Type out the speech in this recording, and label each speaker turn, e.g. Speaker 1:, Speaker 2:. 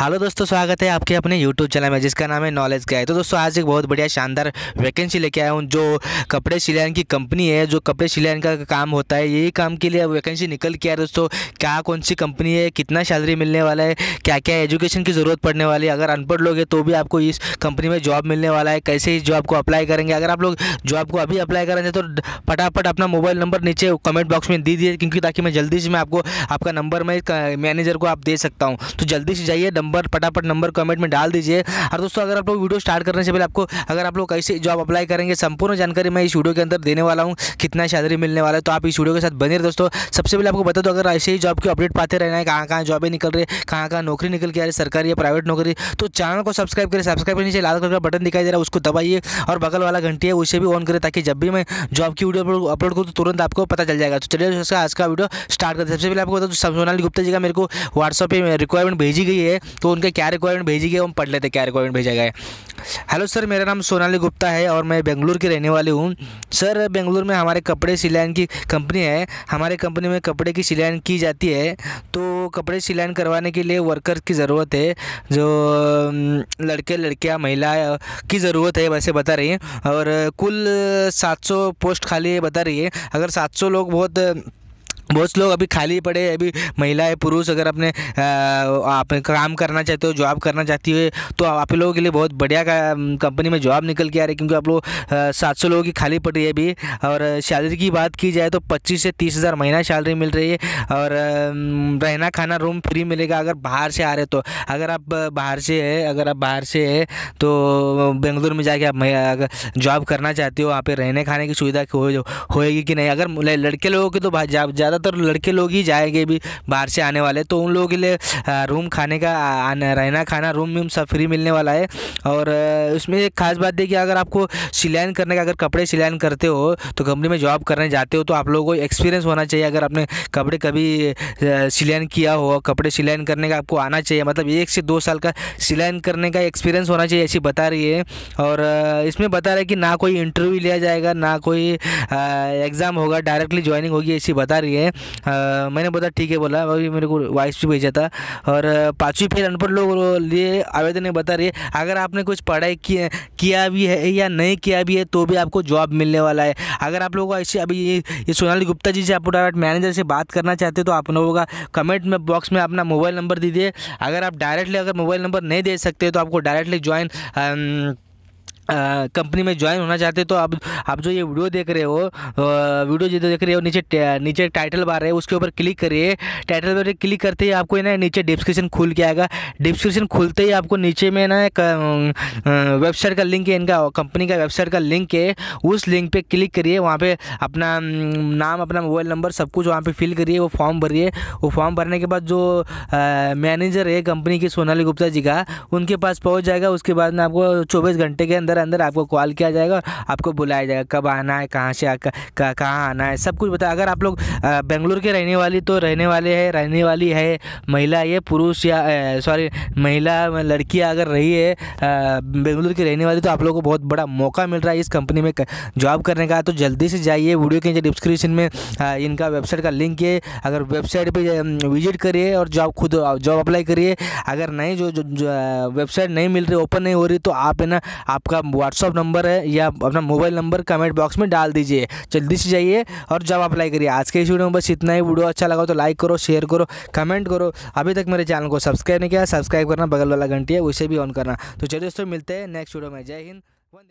Speaker 1: hello दोस्तों स्वागत है आपके अपने यूट्यूब चैनल में जिसका नाम है नॉलेज गाय है तो दोस्तों आज एक बहुत बढ़िया शानदार वैकेंसी लेके आया हूँ जो कपड़े सिलान की कंपनी है जो कपड़े सिलान का काम होता है यही काम के लिए वैकेंसी निकल के आया दोस्तों क्या कौन सी कंपनी है कितना सैलरी मिलने वाला है क्या क्या एजुकेशन की ज़रूरत पड़ने वाली है अगर अनपढ़ लोग है तो भी आपको इस कंपनी में जॉब मिलने वाला है कैसे इस जॉब को अप्लाई करेंगे अगर आप लोग जॉब को अभी अप्लाई करेंगे तो फटाफट अपना मोबाइल नंबर नीचे कमेंट बॉक्स में दीजिए क्योंकि ताकि मैं जल्दी से मैं आपको आपका नंबर मैं मैनेजर को आप दे सकता हूँ तो जल्दी से जाइए नंबर फटाफट नंबर कमेंट में डाल दीजिए और दोस्तों अगर आप लोग वीडियो स्टार्ट करने से पहले आपको अगर आप लोग कैसे जॉब अप्लाई करेंगे संपूर्ण जानकारी मैं इस वीडियो के अंदर देने वाला हूँ कितना सैलरी मिलने वाला है तो आप इस वीडियो के साथ बने दोस्तों सबसे पहले आपको बता दो अगर ऐसे ही जॉब की अपडेट पाते रहना है कहाँ कहाँ जॉबें निकल रही है कहाँ कहाँ नौकरी निकल के आ रही सरकारी या प्राइवेट नौकरी तो चैनल को सब्सक्राइब करें सब्सक्राइब नीचे लाल कलर का बटन दिखाई दे रहा है उसको दबाइए और बगल वाला घंटी है उसे भी ऑन करें ताकि जब भी मैं जॉब की वीडियो अपलोड करूँ तो तुरंत आपको पता चल जाएगा तो चलिए आज का वीडियो स्टार्ट करते हैं सबसे पहले आपको बता दूँ सोनाली गुप्ता जी का मेरे को व्हाट्सअप पर रिक्वायरमेंट भेजी गई है तो उनके क्या रिक्वायरमेंट भेजी गई हम पढ़ लेते क्या रिक्वायरमेंट भेजा गया हेलो सर मेरा नाम सोनाली गुप्ता है और मैं बेंगलुरु की रहने वाली हूँ सर बेंगलुरु में हमारे कपड़े सिलाइन की कंपनी है हमारे कंपनी में कपड़े की सिलाइन की जाती है तो कपड़े सिलाइन करवाने के लिए वर्कर की ज़रूरत है जो लड़के लड़कियाँ महिला की ज़रूरत है वैसे बता रही हैं और कुल 700 पोस्ट खाली बता रही है अगर 700 लोग बहुत बहुत लोग अभी खाली पड़े अभी महिलाएं पुरुष अगर अपने आप काम करना चाहते हो जॉब करना चाहती हो तो आप लोगों के लिए बहुत बढ़िया कंपनी में जॉब निकल के आ रही है क्योंकि आप लोग सात सौ लोगों की खाली पड़ रही है अभी और सैलरी की बात की जाए तो पच्चीस से तीस हज़ार महीना सैलरी मिल रही है और रहना खाना रूम फ्री मिलेगा अगर बाहर से आ रहे तो अगर आप बाहर से है अगर आप बाहर से है तो बेंगलुरु में जाके आप जॉब करना चाहते हो वहाँ पर रहने खाने की सुविधा होएगी कि नहीं अगर लड़के लोगों की तो ज़्यादा ज़्यादातर लड़के लोग ही जाएंगे भी बाहर से आने वाले तो उन लोगों के लिए रूम खाने का आना रहना खाना रूम वूम सब फ्री मिलने वाला है और उसमें एक खास बात है कि अगर आपको सिलाइन करने का अगर कपड़े सिलाइन करते हो तो कंपनी में जॉब करने जाते हो तो आप लोगों को एक्सपीरियंस होना चाहिए अगर आपने कपड़े कभी सिलाइन किया हो कपड़े सिलाइन करने का आपको आना चाहिए मतलब एक से दो साल का सिलाइन करने का एक्सपीरियंस होना चाहिए ऐसी बता रही है और इसमें बता रहा है कि ना कोई इंटरव्यू लिया जाएगा ना कोई एग्ज़ाम होगा डायरेक्टली ज्वाइनिंग होगी ऐसी बता रही है हैं आ, मैंने बोला ठीक है बोला अभी मेरे को वॉइस भी भेजा था और पाँचवीं फेल अनपढ़ लोग लिए आवेदन ने बता रही है अगर आपने कुछ पढ़ाई किया किया भी है या नहीं किया भी है तो भी आपको जॉब मिलने वाला है अगर आप लोगों को ऐसे अभी ये, सोनाली गुप्ता जी से आप डायरेक्ट मैनेजर से बात करना चाहते हो तो आप लोगों का कमेंट में बॉक्स में अपना मोबाइल नंबर दीजिए अगर आप डायरेक्टली अगर मोबाइल नंबर नहीं दे सकते तो आपको डायरेक्टली ज्वाइन कंपनी में ज्वाइन होना चाहते तो आप आप जो ये वीडियो देख रहे हो वीडियो जो देख रहे हो नीचे नीचे टाइटल बार है उसके ऊपर क्लिक करिए टाइटल पर क्लिक करते ही आपको ना नीचे डिस्क्रिप्शन खुल के आएगा डिस्क्रिप्शन खुलते ही आपको नीचे में ना वेबसाइट का लिंक है इनका कंपनी का वेबसाइट का लिंक है उस लिंक पर क्लिक करिए वहाँ पर अपना नाम अपना मोबाइल नंबर सब कुछ वहाँ पर फिल करिए वो फॉर्म भरिए वो फॉर्म भरने के बाद जो मैनेजर है कंपनी की सोनाली गुप्ता जी का उनके पास पहुँच जाएगा उसके बाद में आपको चौबीस घंटे के अंदर अंदर अंदर आपको कॉल किया जाएगा और आपको बुलाया जाएगा कब आना है कहाँ से कहाँ आना है सब कुछ बताया अगर आप लोग बेंगलुरु के रहने वाली तो रहने वाले हैं रहने वाली है महिला ये पुरुष या सॉरी महिला लड़की अगर रही है बेंगलुरु की रहने वाली तो आप लोगों को बहुत बड़ा मौका मिल रहा है इस कंपनी में जॉब करने का तो जल्दी से जाइए वीडियो के डिस्क्रिप्शन में इनका वेबसाइट का लिंक है अगर वेबसाइट पर विजिट करिए और जॉब खुद जॉब अप्लाई करिए अगर नहीं जो, जो, जो वेबसाइट नहीं मिल रही ओपन नहीं हो रही तो आप है ना आपका व्हाट्सअप नंबर है या अपना मोबाइल नंबर कमेंट बॉक्स में डाल दीजिए जल्दी से जाइए और जब अप्लाई करिए आज के इस वीडियो में बस इतना ही वीडियो अच्छा लगा तो लाइक करो शेयर करो कमेंट करो अभी तक मेरे चैनल को सब्सक्राइब नहीं किया सब्सक्राइब करना बगल वाला घंटी है उसे भी ऑन करना तो चलिए दोस्तों मिलते हैं नेक्स्ट वीडियो में जय हिंद